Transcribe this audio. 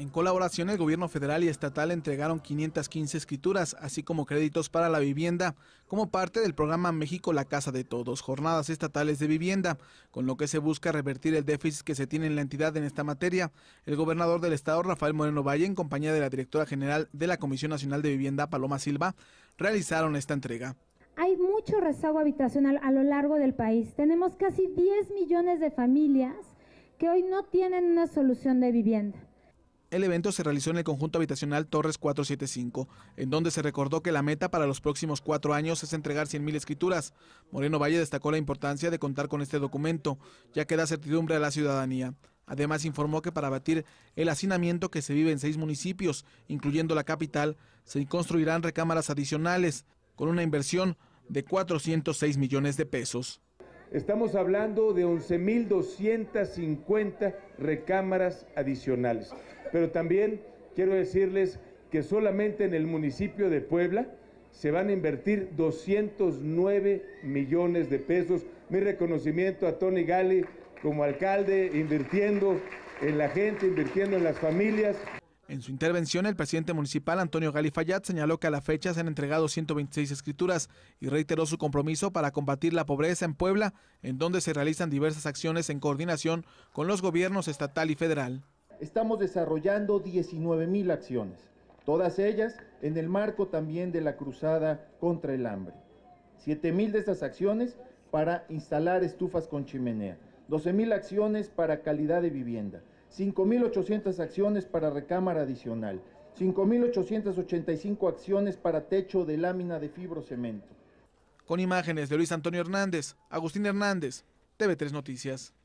En colaboración, el gobierno federal y estatal entregaron 515 escrituras, así como créditos para la vivienda, como parte del programa México La Casa de Todos, jornadas estatales de vivienda, con lo que se busca revertir el déficit que se tiene en la entidad en esta materia. El gobernador del estado, Rafael Moreno Valle, en compañía de la directora general de la Comisión Nacional de Vivienda, Paloma Silva, realizaron esta entrega hay mucho rezago habitacional a lo largo del país. Tenemos casi 10 millones de familias que hoy no tienen una solución de vivienda. El evento se realizó en el conjunto habitacional Torres 475, en donde se recordó que la meta para los próximos cuatro años es entregar 100.000 escrituras. Moreno Valle destacó la importancia de contar con este documento, ya que da certidumbre a la ciudadanía. Además informó que para abatir el hacinamiento que se vive en seis municipios, incluyendo la capital, se construirán recámaras adicionales, con una inversión de 406 millones de pesos. Estamos hablando de 11.250 recámaras adicionales. Pero también quiero decirles que solamente en el municipio de Puebla se van a invertir 209 millones de pesos. Mi reconocimiento a Tony Gale como alcalde, invirtiendo en la gente, invirtiendo en las familias. En su intervención, el presidente municipal Antonio Galifayat señaló que a la fecha se han entregado 126 escrituras y reiteró su compromiso para combatir la pobreza en Puebla, en donde se realizan diversas acciones en coordinación con los gobiernos estatal y federal. Estamos desarrollando 19.000 acciones, todas ellas en el marco también de la cruzada contra el hambre. 7.000 mil de estas acciones para instalar estufas con chimenea, 12.000 mil acciones para calidad de vivienda, 5.800 acciones para recámara adicional, 5.885 acciones para techo de lámina de fibrocemento. Con imágenes de Luis Antonio Hernández, Agustín Hernández, TV3 Noticias.